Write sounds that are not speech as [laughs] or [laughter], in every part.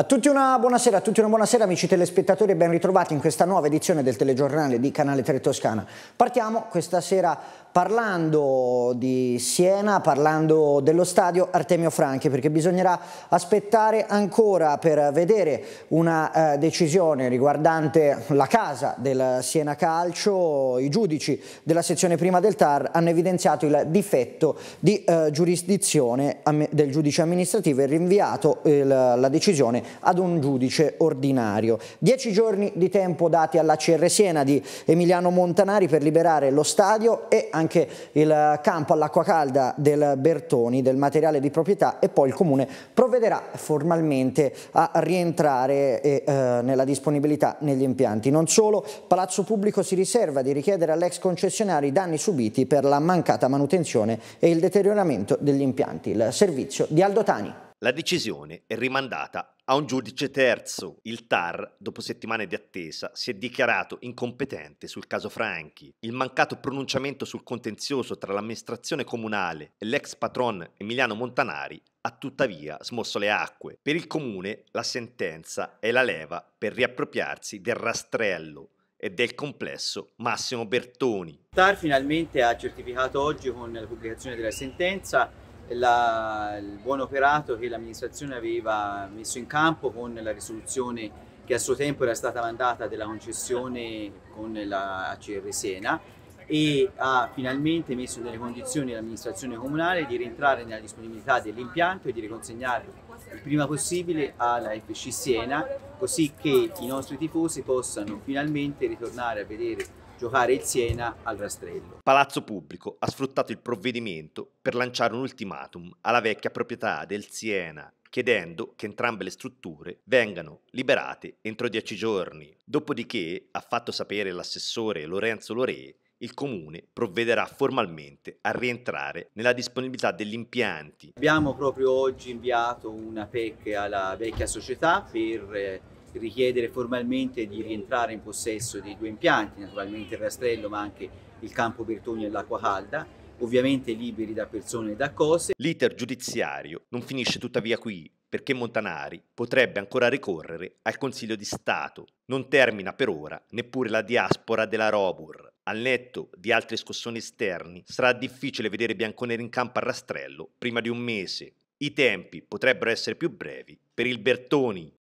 A tutti una buonasera, a tutti una buonasera amici telespettatori e ben ritrovati in questa nuova edizione del telegiornale di Canale 3 Toscana. Partiamo questa sera parlando di Siena, parlando dello stadio Artemio Franchi, perché bisognerà aspettare ancora per vedere una eh, decisione riguardante la casa del Siena Calcio. I giudici della sezione prima del TAR hanno evidenziato il difetto di eh, giurisdizione del giudice amministrativo e rinviato il, la decisione ad un giudice ordinario. Dieci giorni di tempo dati alla CR Siena di Emiliano Montanari per liberare lo stadio e anche il campo all'acqua calda del Bertoni del materiale di proprietà e poi il Comune provvederà formalmente a rientrare eh, nella disponibilità negli impianti. Non solo, Palazzo Pubblico si riserva di richiedere all'ex concessionario i danni subiti per la mancata manutenzione e il deterioramento degli impianti. Il servizio di Aldotani. La decisione è rimandata a un giudice terzo. Il TAR, dopo settimane di attesa, si è dichiarato incompetente sul caso Franchi. Il mancato pronunciamento sul contenzioso tra l'amministrazione comunale e l'ex patron Emiliano Montanari ha tuttavia smosso le acque. Per il comune la sentenza è la leva per riappropriarsi del rastrello e del complesso Massimo Bertoni. TAR finalmente ha certificato oggi con la pubblicazione della sentenza la, il buon operato che l'amministrazione aveva messo in campo con la risoluzione che a suo tempo era stata mandata della concessione con la CR Siena e ha finalmente messo nelle condizioni l'amministrazione comunale di rientrare nella disponibilità dell'impianto e di riconsegnarlo il prima possibile alla FC Siena così che i nostri tifosi possano finalmente ritornare a vedere giocare il Siena al rastrello. Palazzo Pubblico ha sfruttato il provvedimento per lanciare un ultimatum alla vecchia proprietà del Siena chiedendo che entrambe le strutture vengano liberate entro dieci giorni. Dopodiché, ha fatto sapere l'assessore Lorenzo Lore, il comune provvederà formalmente a rientrare nella disponibilità degli impianti. Abbiamo proprio oggi inviato una PEC alla vecchia società per eh, richiedere formalmente di rientrare in possesso dei due impianti, naturalmente il rastrello ma anche il campo Bertoni e l'acqua calda, ovviamente liberi da persone e da cose. L'iter giudiziario non finisce tuttavia qui, perché Montanari potrebbe ancora ricorrere al Consiglio di Stato. Non termina per ora neppure la diaspora della Robur. Al netto di altri scossoni esterni, sarà difficile vedere bianconeri in campo a rastrello prima di un mese. I tempi potrebbero essere più brevi per il Bertoni,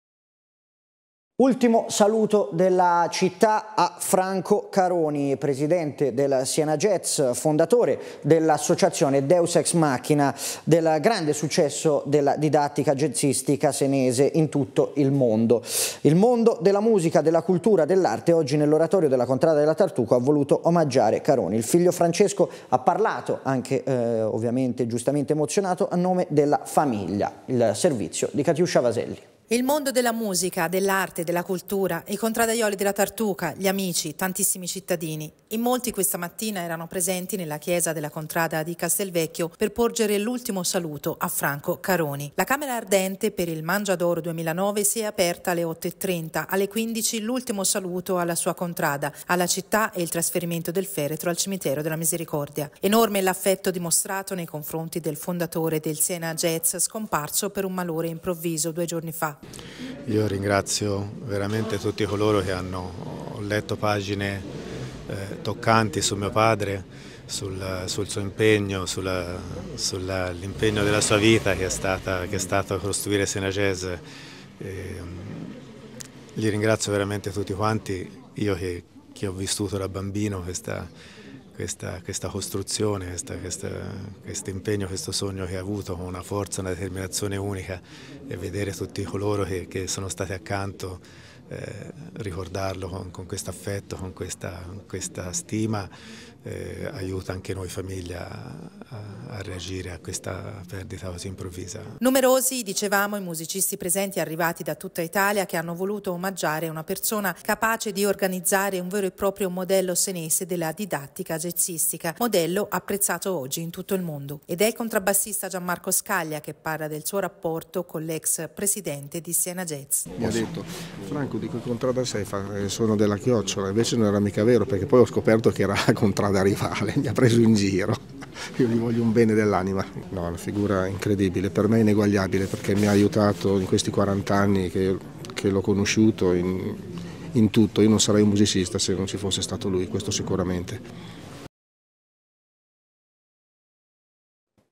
Ultimo saluto della città a Franco Caroni, presidente del Siena Jets, fondatore dell'associazione Deus Ex Machina, del grande successo della didattica jazzistica senese in tutto il mondo. Il mondo della musica, della cultura, dell'arte oggi nell'oratorio della Contrada della Tartuco ha voluto omaggiare Caroni. Il figlio Francesco ha parlato, anche eh, ovviamente giustamente emozionato, a nome della famiglia, il servizio di Catiuscia Vaselli. Il mondo della musica, dell'arte, della cultura, i contradaioli della Tartuca, gli amici, tantissimi cittadini. In molti questa mattina erano presenti nella chiesa della contrada di Castelvecchio per porgere l'ultimo saluto a Franco Caroni. La Camera Ardente per il Mangiadoro 2009 si è aperta alle 8.30, alle 15 l'ultimo saluto alla sua contrada, alla città e il trasferimento del feretro al cimitero della Misericordia. Enorme l'affetto dimostrato nei confronti del fondatore del Siena Jazz scomparso per un malore improvviso due giorni fa. Io ringrazio veramente tutti coloro che hanno letto pagine eh, toccanti su mio padre, sul, sul suo impegno, sull'impegno della sua vita che è, stata, che è stato costruire Senagese. Ehm, li ringrazio veramente tutti quanti, io che, che ho vissuto da bambino questa questa, questa costruzione, questo impegno, questo sogno che ha avuto con una forza, una determinazione unica e vedere tutti coloro che, che sono stati accanto, eh, ricordarlo con, con questo affetto, con questa, questa stima eh, aiuta anche noi famiglia a, a, reagire a questa perdita così improvvisa. Numerosi, dicevamo, i musicisti presenti arrivati da tutta Italia che hanno voluto omaggiare una persona capace di organizzare un vero e proprio modello senese della didattica jazzistica, modello apprezzato oggi in tutto il mondo. Ed è il contrabbassista Gianmarco Scaglia che parla del suo rapporto con l'ex presidente di Siena Jazz. Mi ha detto, Franco, di dico i contrabbassi eh, sono della chiocciola, invece non era mica vero perché poi ho scoperto che era [laughs] contrada da rivale, mi ha preso in giro. Io gli voglio un bene dell'anima. No, una figura incredibile, per me ineguagliabile perché mi ha aiutato in questi 40 anni che, che l'ho conosciuto in, in tutto. Io non sarei un musicista se non ci fosse stato lui, questo sicuramente.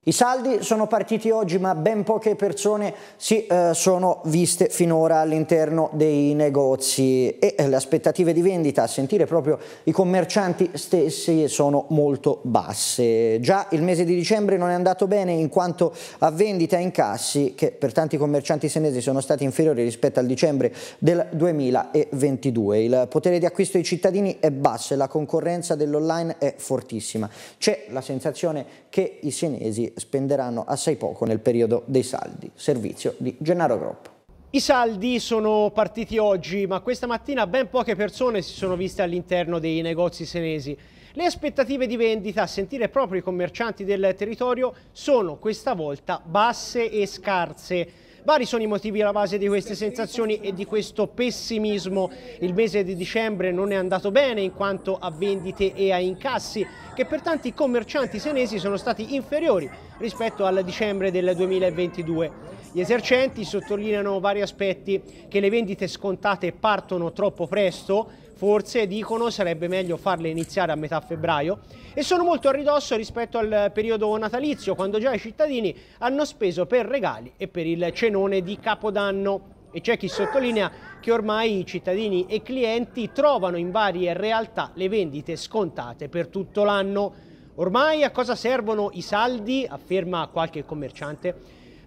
I saldi sono partiti oggi ma ben poche persone si eh, sono viste finora all'interno dei negozi e eh, le aspettative di vendita a sentire proprio i commercianti stessi sono molto basse. Già il mese di dicembre non è andato bene in quanto a vendita e incassi che per tanti commercianti senesi sono stati inferiori rispetto al dicembre del 2022. Il potere di acquisto dei cittadini è basso e la concorrenza dell'online è fortissima. C'è la sensazione che i senesi spenderanno assai poco nel periodo dei saldi. Servizio di Gennaro Groppo. I saldi sono partiti oggi, ma questa mattina ben poche persone si sono viste all'interno dei negozi senesi. Le aspettative di vendita a sentire proprio i commercianti del territorio sono questa volta basse e scarse. Vari sono i motivi alla base di queste sensazioni e di questo pessimismo. Il mese di dicembre non è andato bene in quanto a vendite e a incassi che per tanti commercianti senesi sono stati inferiori rispetto al dicembre del 2022. Gli esercenti sottolineano vari aspetti che le vendite scontate partono troppo presto forse dicono sarebbe meglio farle iniziare a metà febbraio e sono molto a ridosso rispetto al periodo natalizio quando già i cittadini hanno speso per regali e per il cenone di Capodanno. E c'è chi sottolinea che ormai i cittadini e clienti trovano in varie realtà le vendite scontate per tutto l'anno. Ormai a cosa servono i saldi? afferma qualche commerciante.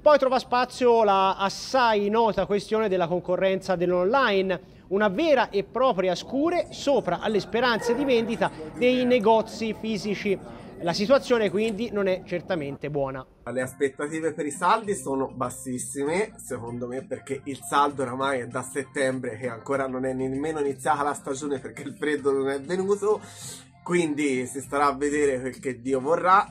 Poi trova spazio la assai nota questione della concorrenza dell'online una vera e propria scure sopra alle speranze di vendita dei negozi fisici. La situazione quindi non è certamente buona. Le aspettative per i saldi sono bassissime, secondo me, perché il saldo oramai è da settembre che ancora non è nemmeno iniziata la stagione perché il freddo non è venuto. Quindi si starà a vedere quel che Dio vorrà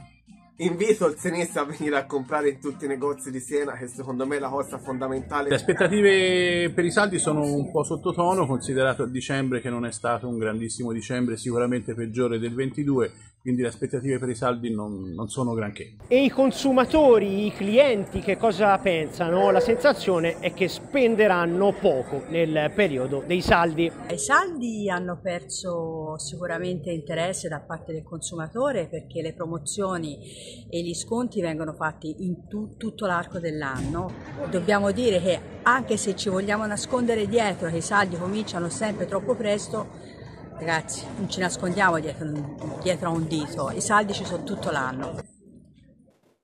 Invito il senese a venire a comprare in tutti i negozi di Siena, che secondo me è la cosa fondamentale. Le aspettative per i saldi sono un po' sottotono, considerato a dicembre che non è stato un grandissimo dicembre, sicuramente peggiore del 22 quindi le aspettative per i saldi non, non, sono granché. E i consumatori, i clienti che cosa pensano? La sensazione è che spenderanno poco nel periodo dei saldi. I saldi hanno perso sicuramente interesse da parte del consumatore perché le promozioni e gli sconti vengono fatti in tu, tutto l'arco dell'anno. Dobbiamo dire che anche se ci vogliamo nascondere dietro che i saldi cominciano sempre troppo presto, Ragazzi, non ci nascondiamo dietro, dietro a un dito, i saldi ci sono tutto l'anno.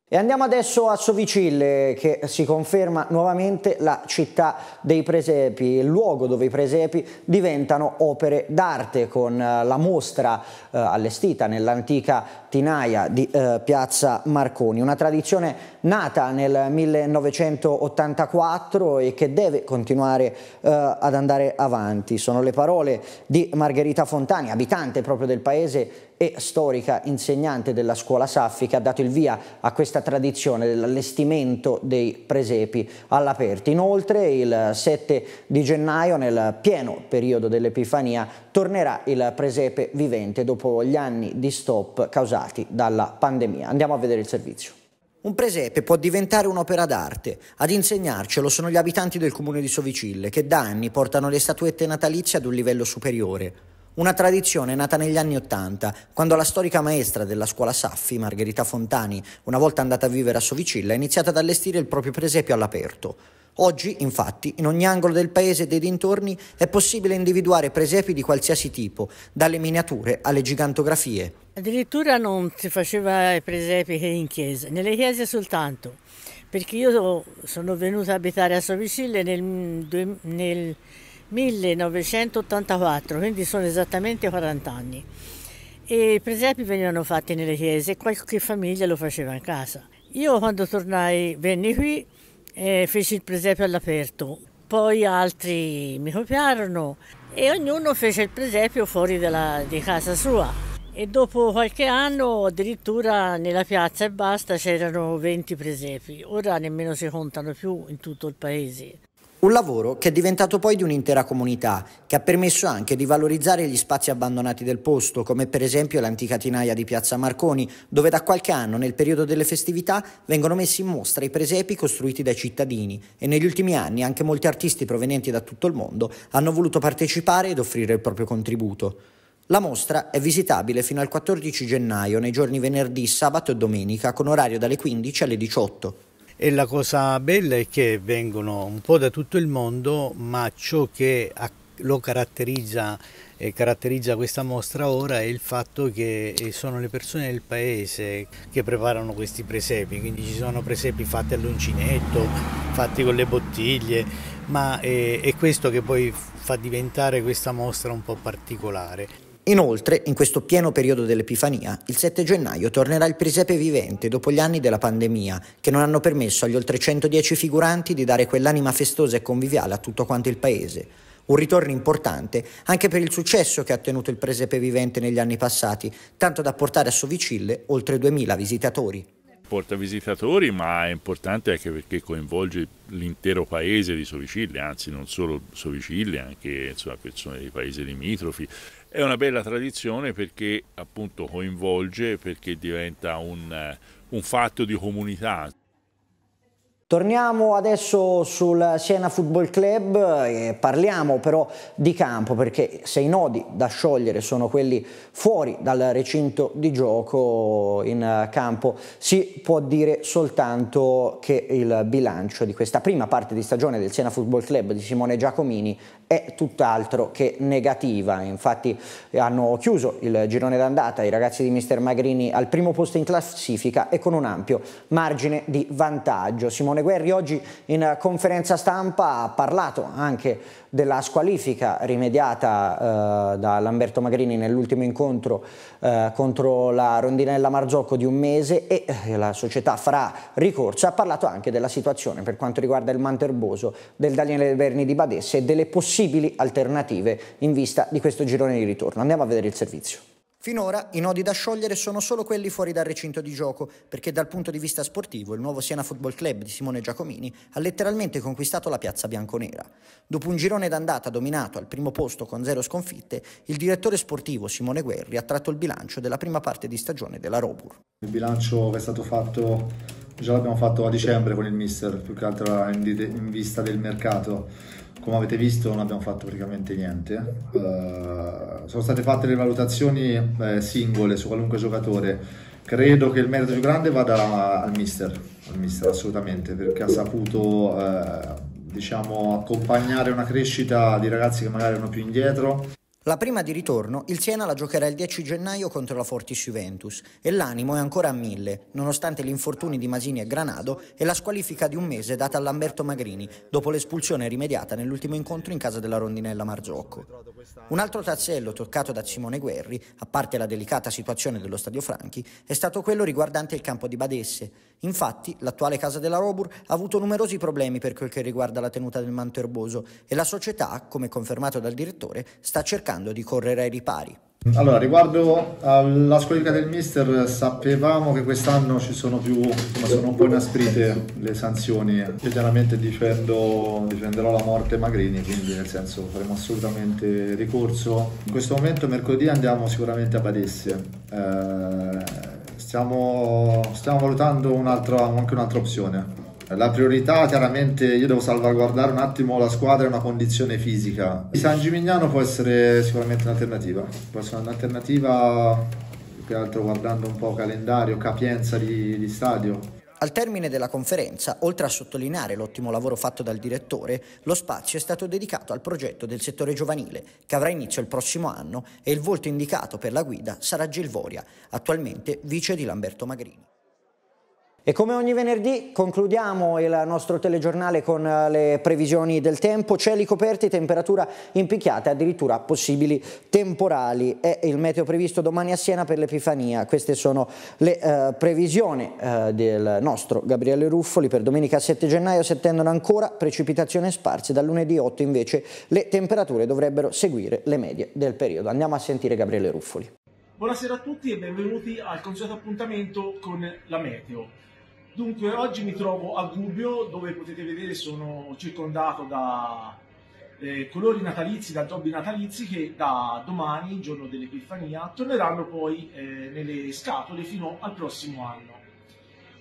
E andiamo adesso a Sovicille che si conferma nuovamente la città dei presepi, il luogo dove i presepi diventano opere d'arte con eh, la mostra eh, allestita nell'antica tinaia di eh, Piazza Marconi, una tradizione nata nel 1984 e che deve continuare eh, ad andare avanti. Sono le parole di Margherita Fontani, abitante proprio del paese e storica insegnante della scuola saffica ha dato il via a questa tradizione dell'allestimento dei presepi all'aperto. Inoltre il 7 di gennaio nel pieno periodo dell'Epifania tornerà il presepe vivente dopo gli anni di stop causati dalla pandemia. Andiamo a vedere il servizio. Un presepe può diventare un'opera d'arte. Ad insegnarcelo sono gli abitanti del comune di Sovicille che da anni portano le statuette natalizie ad un livello superiore. Una tradizione nata negli anni Ottanta, quando la storica maestra della scuola Saffi, Margherita Fontani, una volta andata a vivere a Sovicilla, ha iniziato ad allestire il proprio presepio all'aperto. Oggi, infatti, in ogni angolo del paese e dei dintorni è possibile individuare presepi di qualsiasi tipo, dalle miniature alle gigantografie. Addirittura non si faceva i presepi in chiesa, nelle chiese soltanto, perché io sono venuta a abitare a Sovicilla nel, nel 1984, quindi sono esattamente 40 anni. E I presepi venivano fatti nelle chiese e qualche famiglia lo faceva in casa. Io quando tornai venni qui e eh, feci il presepio all'aperto, poi altri mi copiarono e ognuno fece il presepio fuori della, di casa sua. E dopo qualche anno addirittura nella piazza e basta c'erano 20 presepi, ora nemmeno si contano più in tutto il paese. Un lavoro che è diventato poi di un'intera comunità, che ha permesso anche di valorizzare gli spazi abbandonati del posto, come per esempio l'antica tinaia di Piazza Marconi, dove da qualche anno, nel periodo delle festività, vengono messi in mostra i presepi costruiti dai cittadini e negli ultimi anni anche molti artisti provenienti da tutto il mondo hanno voluto partecipare ed offrire il proprio contributo. La mostra è visitabile fino al 14 gennaio nei giorni venerdì, sabato e domenica con orario dalle 15 alle 18. E la cosa bella è che vengono un po' da tutto il mondo, ma ciò che lo caratterizza e eh, caratterizza questa mostra ora è il fatto che eh, sono le persone del paese che preparano questi presepi, quindi ci sono presepi fatti all'uncinetto, fatti con le bottiglie, ma è, eh, è questo che poi fa diventare questa mostra un po' particolare. Inoltre, in questo pieno periodo dell'Epifania, il 7 gennaio tornerà il presepe vivente dopo gli anni della pandemia, che non hanno permesso agli oltre 110 figuranti di dare quell'anima festosa e conviviale a tutto quanto il paese. Un ritorno importante anche per il successo che ha tenuto il presepe vivente negli anni passati, tanto da portare a Sovicille oltre 2000 visitatori. Porta visitatori, ma è importante anche perché coinvolge l'intero paese di Sovicille, anzi non solo Sovicille, anche insomma, persone di paesi limitrofi. È una bella tradizione perché appunto coinvolge, perché diventa un, eh, un fatto di comunità. Torniamo adesso sul Siena Football Club e parliamo però di campo perché se i nodi da sciogliere sono quelli fuori dal recinto di gioco in eh, campo si può dire soltanto che il bilancio di questa prima parte di stagione del Siena Football Club di Simone Giacomini è tutt'altro che negativa. Infatti hanno chiuso il girone d'andata i ragazzi di Mister Magrini al primo posto in classifica e con un ampio margine di vantaggio. Simone Simone Guerri oggi in conferenza stampa ha parlato anche della squalifica rimediata eh, da Lamberto Magrini nell'ultimo incontro eh, contro la Rondinella Marzocco di un mese e eh, la società farà ricorso. Ha parlato anche della situazione per quanto riguarda il Manterboso del Daniele Berni di Badesse e delle possibili alternative in vista di questo girone di ritorno. Andiamo a vedere il servizio. Finora i nodi da sciogliere sono solo quelli fuori dal recinto di gioco, perché dal punto di vista sportivo il nuovo Siena Football Club di Simone Giacomini ha letteralmente conquistato la piazza bianconera. Dopo un girone d'andata dominato al primo posto con zero sconfitte, il direttore sportivo Simone Guerri ha tratto il bilancio della prima parte di stagione della Robur. Il bilancio che è stato fatto già l'abbiamo fatto a dicembre con il mister, più che altro in, in vista del mercato come avete visto non abbiamo fatto praticamente niente. Uh, sono state fatte le valutazioni eh, singole su qualunque giocatore. Credo che il merito più grande vada al mister, al mister assolutamente, perché ha saputo eh, diciamo, accompagnare una crescita di ragazzi che magari erano più indietro. La prima di ritorno il Siena la giocherà il 10 gennaio contro la Fortis Juventus e l'animo è ancora a mille, nonostante gli infortuni di Masini e Granado e la squalifica di un mese data a Lamberto Magrini dopo l'espulsione rimediata nell'ultimo incontro in casa della rondinella Marzocco. Un altro tassello toccato da Simone Guerri, a parte la delicata situazione dello Stadio Franchi, è stato quello riguardante il campo di Badesse, Infatti, l'attuale casa della Robur ha avuto numerosi problemi per quel che riguarda la tenuta del manto erboso e la società, come confermato dal direttore, sta cercando di correre ai ripari. Allora, riguardo alla squalifica del mister, sapevamo che quest'anno ci sono più, insomma, sono un po' inasprite le sanzioni. Io chiaramente difendo, difenderò la morte Magrini, quindi nel senso faremo assolutamente ricorso. In questo momento mercoledì andiamo sicuramente a Badesse. Eh, Stiamo, stiamo valutando un anche un'altra opzione. La priorità chiaramente io devo salvaguardare un attimo la squadra e una condizione fisica. Il San Gimignano può essere sicuramente un'alternativa, può essere un'alternativa più che altro guardando un po' calendario, capienza di, di stadio. Al termine della conferenza, oltre a sottolineare l'ottimo lavoro fatto dal direttore, lo spazio è stato dedicato al progetto del settore giovanile, che avrà inizio il prossimo anno e il volto indicato per la guida sarà Gilvoria, attualmente vice di Lamberto Magrini. E come ogni venerdì concludiamo il nostro telegiornale con eh, le previsioni del tempo, cieli coperti, temperatura impicchiata, addirittura possibili temporali. È il meteo previsto domani a Siena per l'Epifania. Queste sono le eh, previsioni eh, del nostro Gabriele Ruffoli per domenica 7 gennaio si attendono ancora precipitazioni sparse, dal lunedì 8 invece le temperature dovrebbero seguire le medie del periodo. Andiamo a sentire Gabriele Ruffoli. Buonasera a tutti e benvenuti al consueto appuntamento con la Meteo. Dunque, oggi mi trovo a Gubbio, dove potete vedere sono circondato da eh, colori natalizi, da dobbi natalizi che da domani, giorno dell'Epifania, torneranno poi eh, nelle scatole fino al prossimo anno.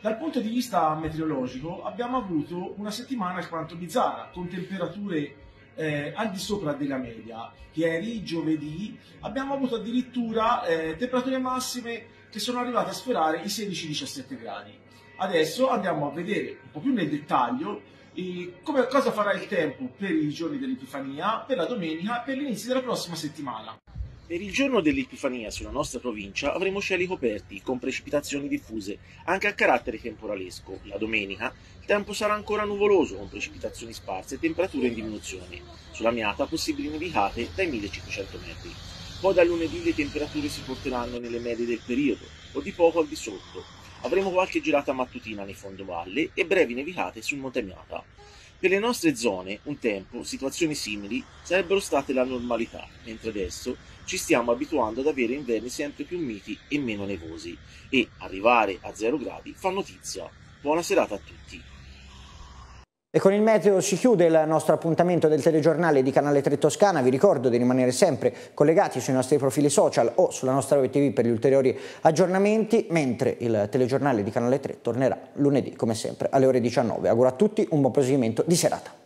Dal punto di vista meteorologico abbiamo avuto una settimana alquanto bizzarra, con temperature eh, al di sopra della media. Ieri, giovedì, abbiamo avuto addirittura eh, temperature massime che sono arrivate a sferare i 16-17 gradi. Adesso andiamo a vedere un po' più nel dettaglio eh, come, cosa farà il tempo per i giorni dell'Epifania, per la domenica, per l'inizio della prossima settimana. Per il giorno dell'Epifania sulla nostra provincia avremo cieli coperti con precipitazioni diffuse anche a carattere temporalesco. La domenica il tempo sarà ancora nuvoloso con precipitazioni sparse e temperature in diminuzione. Sulla Miata possibili nevicate dai 1500 metri. Poi da lunedì le temperature si porteranno nelle medie del periodo o di poco al di sotto, Avremo qualche girata mattutina nei fondovalle e brevi nevicate sul Monte Miata. Per le nostre zone, un tempo, situazioni simili sarebbero state la normalità, mentre adesso ci stiamo abituando ad avere inverni sempre più miti e meno nevosi e arrivare a zero gradi fa notizia. Buona serata a tutti. E con il meteo si chiude il nostro appuntamento del telegiornale di Canale 3 Toscana. Vi ricordo di rimanere sempre collegati sui nostri profili social o sulla nostra web TV per gli ulteriori aggiornamenti, mentre il telegiornale di Canale 3 tornerà lunedì, come sempre, alle ore 19. Auguro a tutti un buon proseguimento di serata.